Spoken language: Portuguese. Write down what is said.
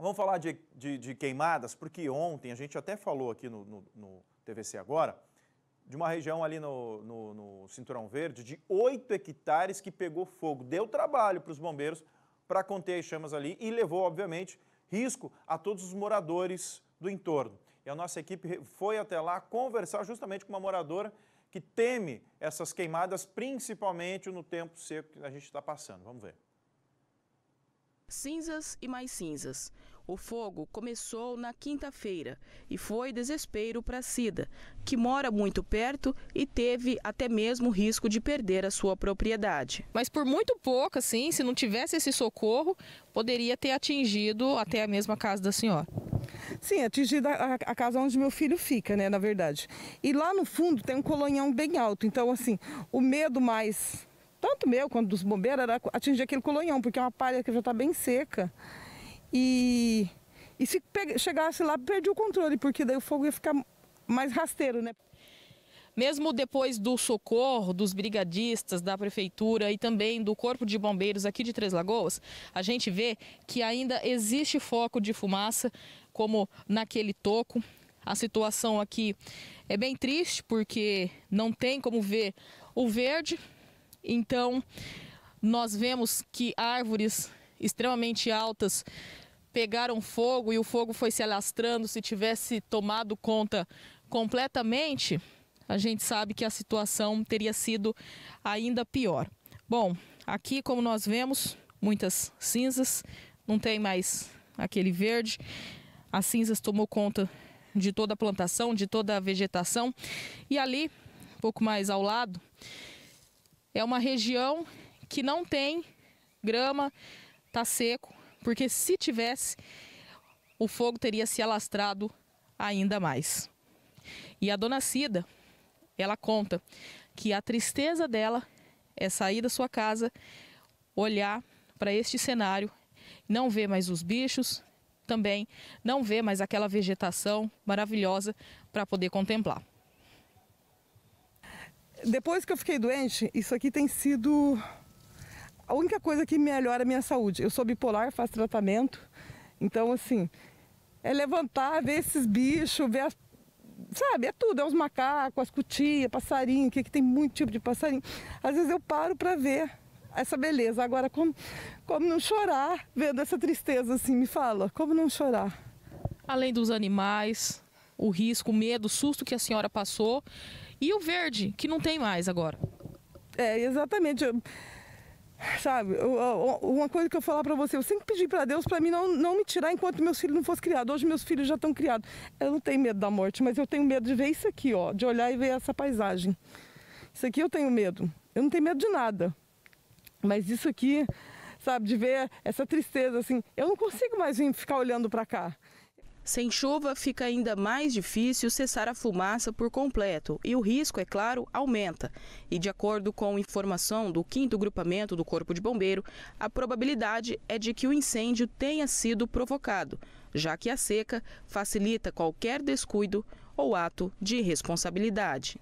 Vamos falar de, de, de, queimadas, porque ontem a gente até falou aqui no, no, no TVC agora, de uma região ali no, no, Cinturão Verde de 8 hectares que pegou fogo. Deu trabalho para os bombeiros para conter as chamas ali e levou, obviamente, risco a todos os moradores do entorno. E a nossa equipe foi até lá conversar justamente com uma moradora que teme essas queimadas, principalmente no tempo seco que a gente está passando. Vamos ver. Cinzas e mais cinzas. O fogo começou na quinta-feira e foi desespero para Cida, que mora muito perto e teve até mesmo risco de perder a sua propriedade. Mas por muito pouco, assim, se não tivesse esse socorro, poderia ter atingido até a mesma casa da senhora. Sim, atingida a, casa onde meu filho fica, né, na verdade. E lá no fundo tem um colonhão bem alto, então assim, o medo mais tanto meu quanto dos bombeiros, era atingir aquele colonhão, porque é uma palha que já está bem seca. E, e se chegasse lá, perdi o controle, porque daí o fogo ia ficar mais rasteiro, né? Mesmo depois do socorro dos brigadistas da prefeitura e também do Corpo de Bombeiros aqui de Três Lagoas, a gente vê que ainda existe foco de fumaça, como naquele toco. A situação aqui é bem triste porque não tem como ver o verde, então, nós vemos que árvores extremamente altas pegaram fogo e o fogo foi se alastrando. Se tivesse tomado conta completamente, a gente sabe que a situação teria sido ainda pior. Bom, aqui como nós vemos, muitas cinzas, não tem mais aquele verde. As cinzas tomou conta de toda a plantação, de toda a vegetação. E ali, um pouco mais ao lado, é uma região que não tem grama, tá seco, porque se tivesse, o fogo teria se alastrado ainda mais. E a dona Cida, ela conta que a tristeza dela é sair da sua casa, olhar para este cenário, não ver mais os bichos, também não ver mais aquela vegetação maravilhosa para poder contemplar. Depois que eu fiquei doente, isso aqui tem sido a única coisa que melhora a minha saúde. Eu sou bipolar, faço tratamento. Então, assim, é levantar, ver esses bichos, ver as. Sabe, é tudo, é os macacos, as cutias, passarinho, que tem muito tipo de passarinho. Às vezes eu paro para ver essa beleza. Agora, como, como não chorar vendo essa tristeza assim? Me fala, como não chorar? Além dos animais, o risco, o medo, o susto que a senhora passou. E o verde, que não tem mais agora. É, exatamente. Eu, sabe, eu, uma coisa que eu falar para você, eu sempre pedi para Deus para mim não, não me tirar enquanto meus filhos não fossem criados. Hoje meus filhos já estão criados. Eu não tenho medo da morte, mas eu tenho medo de ver isso aqui, ó, de olhar e ver essa paisagem. Isso aqui eu tenho medo. Eu não tenho medo de nada. Mas isso aqui, sabe, de ver essa tristeza assim, eu não consigo mais vir ficar olhando para cá. Sem chuva, fica ainda mais difícil cessar a fumaça por completo e o risco, é claro, aumenta. E de acordo com informação do 5 Grupamento do Corpo de Bombeiro, a probabilidade é de que o incêndio tenha sido provocado, já que a seca facilita qualquer descuido ou ato de irresponsabilidade.